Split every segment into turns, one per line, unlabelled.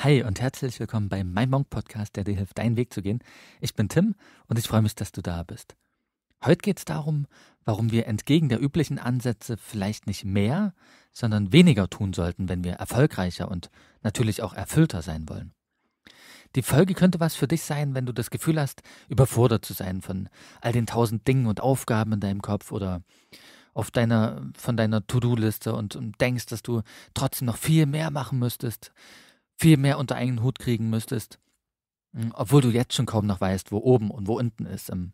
Hi und herzlich willkommen bei Mein Monk Podcast, der dir hilft, deinen Weg zu gehen. Ich bin Tim und ich freue mich, dass du da bist. Heute geht es darum, warum wir entgegen der üblichen Ansätze vielleicht nicht mehr, sondern weniger tun sollten, wenn wir erfolgreicher und natürlich auch erfüllter sein wollen. Die Folge könnte was für dich sein, wenn du das Gefühl hast, überfordert zu sein von all den tausend Dingen und Aufgaben in deinem Kopf oder auf deiner, von deiner To-Do-Liste und denkst, dass du trotzdem noch viel mehr machen müsstest viel mehr unter einen Hut kriegen müsstest, hm, obwohl du jetzt schon kaum noch weißt, wo oben und wo unten ist. Ähm,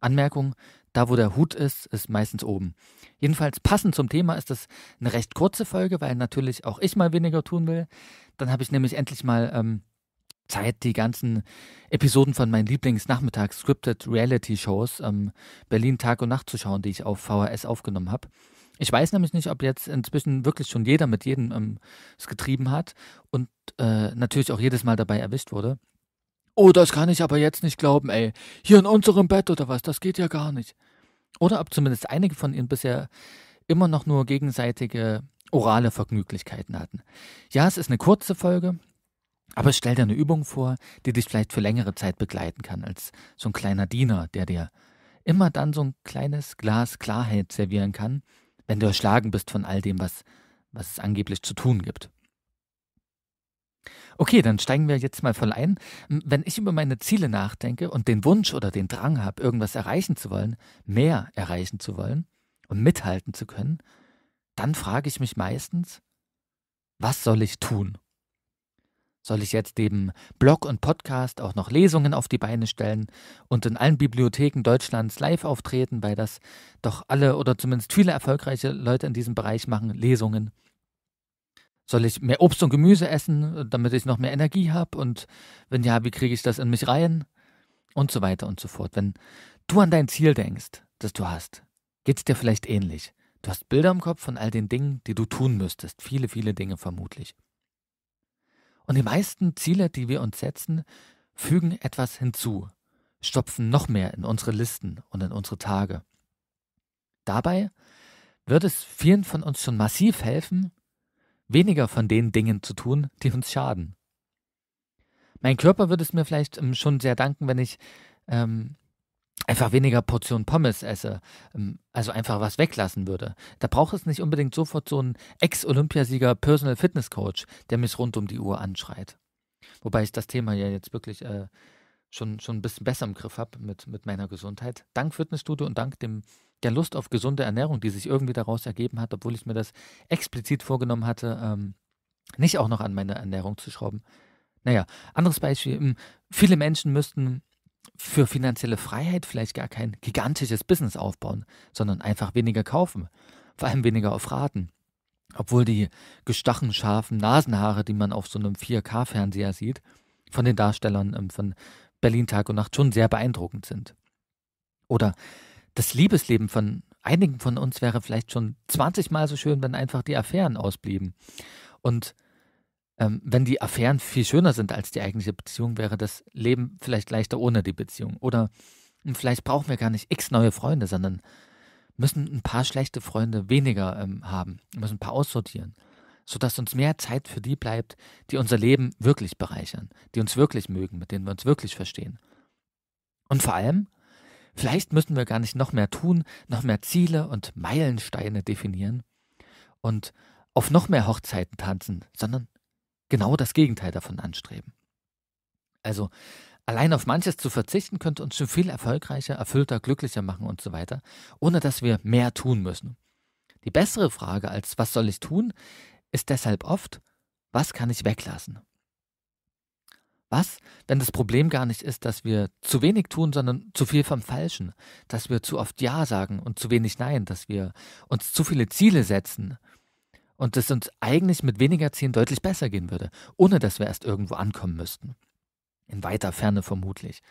Anmerkung, da wo der Hut ist, ist meistens oben. Jedenfalls passend zum Thema ist das eine recht kurze Folge, weil natürlich auch ich mal weniger tun will. Dann habe ich nämlich endlich mal ähm, Zeit, die ganzen Episoden von meinen Lieblingsnachmittags-Scripted Reality-Shows ähm, Berlin Tag und Nacht zu schauen, die ich auf VHS aufgenommen habe. Ich weiß nämlich nicht, ob jetzt inzwischen wirklich schon jeder mit jedem ähm, es getrieben hat und äh, natürlich auch jedes Mal dabei erwischt wurde. Oh, das kann ich aber jetzt nicht glauben, ey. Hier in unserem Bett oder was, das geht ja gar nicht. Oder ob zumindest einige von ihnen bisher immer noch nur gegenseitige orale Vergnüglichkeiten hatten. Ja, es ist eine kurze Folge, aber stell dir eine Übung vor, die dich vielleicht für längere Zeit begleiten kann, als so ein kleiner Diener, der dir immer dann so ein kleines Glas Klarheit servieren kann, wenn du erschlagen bist von all dem, was, was es angeblich zu tun gibt. Okay, dann steigen wir jetzt mal voll ein. Wenn ich über meine Ziele nachdenke und den Wunsch oder den Drang habe, irgendwas erreichen zu wollen, mehr erreichen zu wollen und mithalten zu können, dann frage ich mich meistens, was soll ich tun? Soll ich jetzt neben Blog und Podcast auch noch Lesungen auf die Beine stellen und in allen Bibliotheken Deutschlands live auftreten, weil das doch alle oder zumindest viele erfolgreiche Leute in diesem Bereich machen, Lesungen? Soll ich mehr Obst und Gemüse essen, damit ich noch mehr Energie habe? Und wenn ja, wie kriege ich das in mich rein? Und so weiter und so fort. Wenn du an dein Ziel denkst, das du hast, geht es dir vielleicht ähnlich. Du hast Bilder im Kopf von all den Dingen, die du tun müsstest. Viele, viele Dinge vermutlich. Und die meisten Ziele, die wir uns setzen, fügen etwas hinzu, stopfen noch mehr in unsere Listen und in unsere Tage. Dabei wird es vielen von uns schon massiv helfen, weniger von den Dingen zu tun, die uns schaden. Mein Körper würde es mir vielleicht ähm, schon sehr danken, wenn ich ähm, einfach weniger Portion Pommes esse, ähm, also einfach was weglassen würde. Da braucht es nicht unbedingt sofort so einen Ex-Olympiasieger Personal Fitness Coach, der mich rund um die Uhr anschreit. Wobei ich das Thema ja jetzt wirklich äh, schon, schon ein bisschen besser im Griff habe mit, mit meiner Gesundheit. Dank Fitnessstudio und dank dem, der Lust auf gesunde Ernährung, die sich irgendwie daraus ergeben hat, obwohl ich mir das explizit vorgenommen hatte, ähm, nicht auch noch an meine Ernährung zu schrauben. Naja, anderes Beispiel. Hm, viele Menschen müssten für finanzielle Freiheit vielleicht gar kein gigantisches Business aufbauen, sondern einfach weniger kaufen, vor allem weniger auf Raten. Obwohl die gestachen scharfen Nasenhaare, die man auf so einem 4K-Fernseher sieht, von den Darstellern ähm, von Berlin Tag und Nacht schon sehr beeindruckend sind. Oder das Liebesleben von einigen von uns wäre vielleicht schon 20 Mal so schön, wenn einfach die Affären ausblieben. Und ähm, wenn die Affären viel schöner sind als die eigentliche Beziehung, wäre das Leben vielleicht leichter ohne die Beziehung. Oder hm, vielleicht brauchen wir gar nicht x neue Freunde, sondern müssen ein paar schlechte Freunde weniger ähm, haben, müssen ein paar aussortieren, sodass uns mehr Zeit für die bleibt, die unser Leben wirklich bereichern, die uns wirklich mögen, mit denen wir uns wirklich verstehen. Und vor allem, vielleicht müssen wir gar nicht noch mehr tun, noch mehr Ziele und Meilensteine definieren und auf noch mehr Hochzeiten tanzen, sondern genau das Gegenteil davon anstreben. Also allein auf manches zu verzichten könnte uns schon viel erfolgreicher, erfüllter, glücklicher machen und so weiter, ohne dass wir mehr tun müssen. Die bessere Frage als was soll ich tun, ist deshalb oft, was kann ich weglassen? Was, wenn das Problem gar nicht ist, dass wir zu wenig tun, sondern zu viel vom Falschen, dass wir zu oft Ja sagen und zu wenig Nein, dass wir uns zu viele Ziele setzen, und es uns eigentlich mit weniger Zielen deutlich besser gehen würde, ohne dass wir erst irgendwo ankommen müssten. In weiter Ferne vermutlich.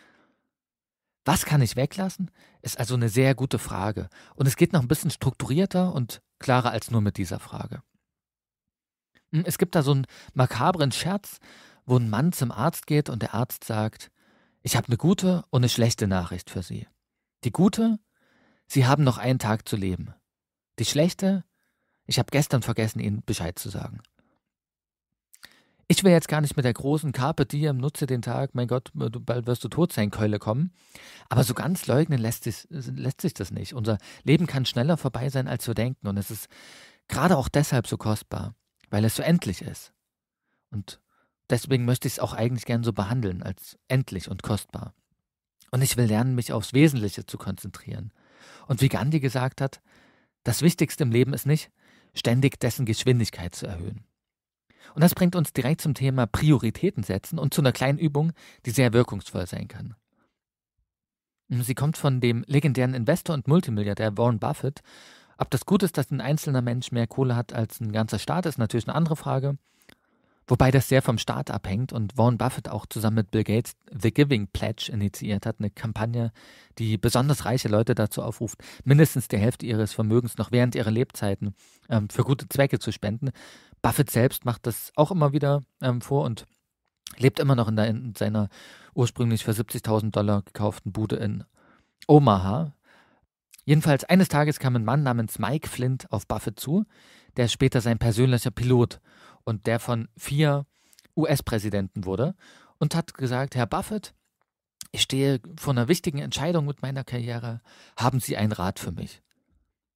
Was kann ich weglassen? Ist also eine sehr gute Frage. Und es geht noch ein bisschen strukturierter und klarer als nur mit dieser Frage. Hm, es gibt da so einen makabren Scherz, wo ein Mann zum Arzt geht und der Arzt sagt, ich habe eine gute und eine schlechte Nachricht für Sie. Die gute, Sie haben noch einen Tag zu leben. Die schlechte, ich habe gestern vergessen, Ihnen Bescheid zu sagen. Ich will jetzt gar nicht mit der großen Carpe Diem, nutze den Tag, mein Gott, äh, bald wirst du tot sein, Keule kommen. Aber so ganz leugnen lässt sich, lässt sich das nicht. Unser Leben kann schneller vorbei sein, als wir denken. Und es ist gerade auch deshalb so kostbar, weil es so endlich ist. Und deswegen möchte ich es auch eigentlich gern so behandeln, als endlich und kostbar. Und ich will lernen, mich aufs Wesentliche zu konzentrieren. Und wie Gandhi gesagt hat, das Wichtigste im Leben ist nicht, ständig dessen Geschwindigkeit zu erhöhen. Und das bringt uns direkt zum Thema Prioritäten setzen und zu einer kleinen Übung, die sehr wirkungsvoll sein kann. Sie kommt von dem legendären Investor und Multimilliardär Warren Buffett. Ob das gut ist, dass ein einzelner Mensch mehr Kohle hat als ein ganzer Staat, ist natürlich eine andere Frage. Wobei das sehr vom Staat abhängt und Warren Buffett auch zusammen mit Bill Gates The Giving Pledge initiiert hat, eine Kampagne, die besonders reiche Leute dazu aufruft, mindestens die Hälfte ihres Vermögens noch während ihrer Lebzeiten ähm, für gute Zwecke zu spenden. Buffett selbst macht das auch immer wieder ähm, vor und lebt immer noch in, der, in seiner ursprünglich für 70.000 Dollar gekauften Bude in Omaha. Jedenfalls eines Tages kam ein Mann namens Mike Flint auf Buffett zu, der später sein persönlicher Pilot und der von vier US-Präsidenten wurde und hat gesagt, Herr Buffett, ich stehe vor einer wichtigen Entscheidung mit meiner Karriere. Haben Sie einen Rat für mich?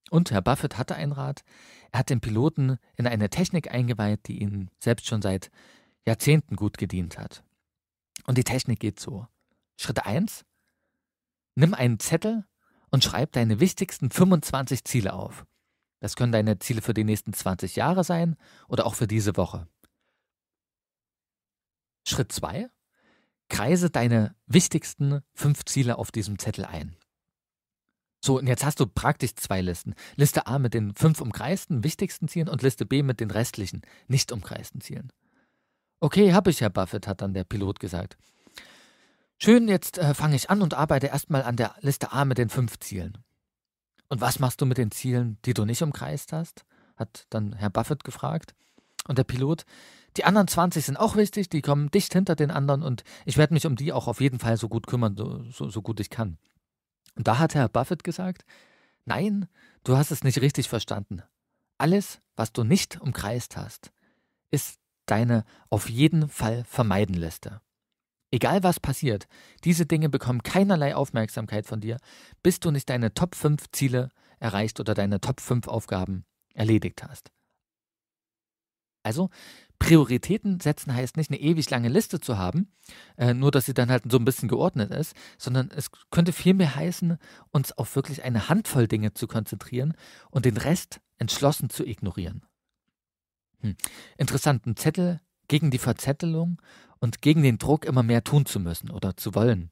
Und Herr Buffett hatte einen Rat. Er hat den Piloten in eine Technik eingeweiht, die ihnen selbst schon seit Jahrzehnten gut gedient hat. Und die Technik geht so. Schritt 1. Nimm einen Zettel und schreib deine wichtigsten 25 Ziele auf. Das können deine Ziele für die nächsten 20 Jahre sein oder auch für diese Woche. Schritt 2. Kreise deine wichtigsten fünf Ziele auf diesem Zettel ein. So, und jetzt hast du praktisch zwei Listen. Liste A mit den fünf umkreisten, wichtigsten Zielen und Liste B mit den restlichen, nicht umkreisten Zielen. Okay, habe ich, Herr Buffett, hat dann der Pilot gesagt. Schön, jetzt äh, fange ich an und arbeite erstmal an der Liste A mit den fünf Zielen. Und was machst du mit den Zielen, die du nicht umkreist hast? hat dann Herr Buffett gefragt. Und der Pilot, die anderen 20 sind auch wichtig, die kommen dicht hinter den anderen und ich werde mich um die auch auf jeden Fall so gut kümmern, so, so, so gut ich kann. Und da hat Herr Buffett gesagt, nein, du hast es nicht richtig verstanden. Alles, was du nicht umkreist hast, ist deine auf jeden Fall vermeiden Vermeidenliste. Egal was passiert, diese Dinge bekommen keinerlei Aufmerksamkeit von dir, bis du nicht deine Top 5 Ziele erreicht oder deine Top 5 Aufgaben erledigt hast. Also Prioritäten setzen heißt nicht eine ewig lange Liste zu haben, äh, nur dass sie dann halt so ein bisschen geordnet ist, sondern es könnte vielmehr heißen, uns auf wirklich eine Handvoll Dinge zu konzentrieren und den Rest entschlossen zu ignorieren. Hm. Interessanten Zettel gegen die Verzettelung und gegen den Druck immer mehr tun zu müssen oder zu wollen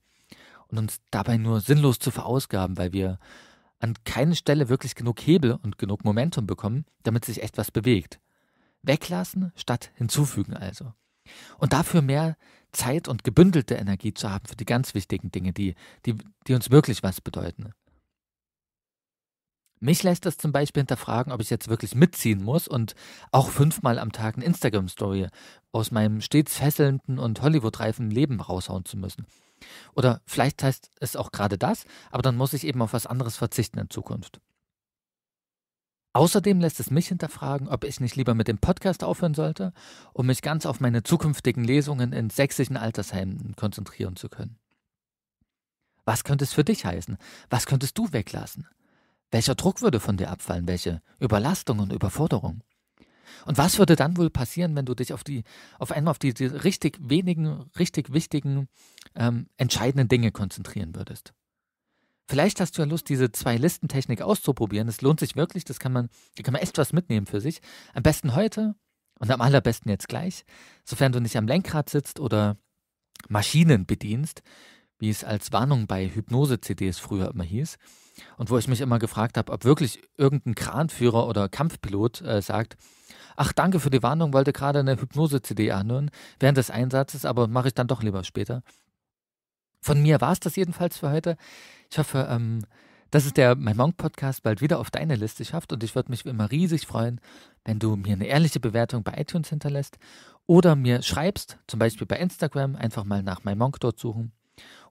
und uns dabei nur sinnlos zu verausgaben, weil wir an keiner Stelle wirklich genug Hebel und genug Momentum bekommen, damit sich etwas bewegt. Weglassen statt hinzufügen also. Und dafür mehr Zeit und gebündelte Energie zu haben für die ganz wichtigen Dinge, die, die, die uns wirklich was bedeuten. Mich lässt das zum Beispiel hinterfragen, ob ich jetzt wirklich mitziehen muss und auch fünfmal am Tag eine Instagram-Story aus meinem stets fesselnden und Hollywood-reifen Leben raushauen zu müssen. Oder vielleicht heißt es auch gerade das, aber dann muss ich eben auf was anderes verzichten in Zukunft. Außerdem lässt es mich hinterfragen, ob ich nicht lieber mit dem Podcast aufhören sollte, um mich ganz auf meine zukünftigen Lesungen in sächsischen Altersheimen konzentrieren zu können. Was könnte es für dich heißen? Was könntest du weglassen? Welcher Druck würde von dir abfallen? Welche Überlastung und Überforderung? Und was würde dann wohl passieren, wenn du dich auf die, auf einmal auf die, die richtig wenigen, richtig wichtigen, ähm, entscheidenden Dinge konzentrieren würdest? Vielleicht hast du ja Lust, diese zwei Listentechnik auszuprobieren. Das lohnt sich wirklich, das kann man, da kann man echt was mitnehmen für sich. Am besten heute und am allerbesten jetzt gleich, sofern du nicht am Lenkrad sitzt oder Maschinen bedienst, wie es als Warnung bei Hypnose-CDs früher immer hieß. Und wo ich mich immer gefragt habe, ob wirklich irgendein Kranführer oder Kampfpilot äh, sagt, ach danke für die Warnung, wollte gerade eine Hypnose-CD anhören während des Einsatzes, aber mache ich dann doch lieber später. Von mir war es das jedenfalls für heute. Ich hoffe, ähm, dass es der Mein Monk Podcast bald wieder auf deine Liste schafft und ich würde mich immer riesig freuen, wenn du mir eine ehrliche Bewertung bei iTunes hinterlässt oder mir schreibst, zum Beispiel bei Instagram, einfach mal nach Mein Monk dort suchen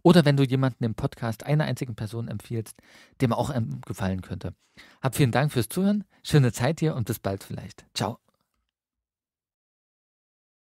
oder wenn du jemanden im Podcast einer einzigen Person empfiehlst, dem auch ähm, gefallen könnte. Hab vielen Dank fürs Zuhören, schöne Zeit dir und bis bald vielleicht. Ciao.